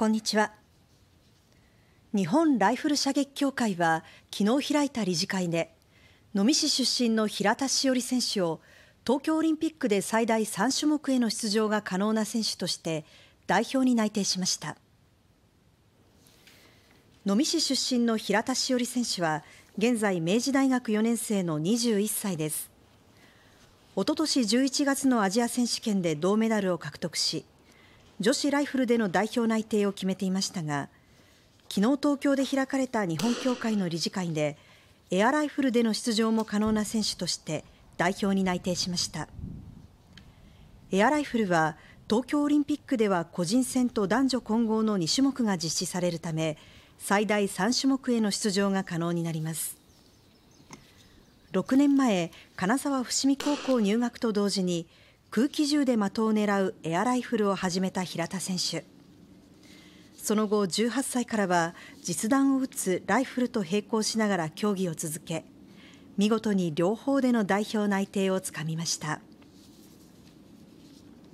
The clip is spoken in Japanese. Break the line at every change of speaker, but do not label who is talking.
こんにちは日本ライフル射撃協会は昨日開いた理事会で能美市出身の平田詩織選手を東京オリンピックで最大3種目への出場が可能な選手として代表に内定しました能美市出身の平田詩織選手は現在明治大学4年生の21歳ですおととし11月のアジア選手権で銅メダルを獲得し女子ライフルでの代表内定を決めていましたが、昨日東京で開かれた日本協会の理事会で、エアライフルでの出場も可能な選手として代表に内定しました。エアライフルは東京オリンピックでは個人戦と男女混合の2種目が実施されるため、最大3種目への出場が可能になります。6年前、金沢伏見高校入学と同時に、空気銃で的を狙うエアライフルを始めた平田選手その後18歳からは実弾を撃つライフルと並行しながら競技を続け見事に両方での代表内定をつかみました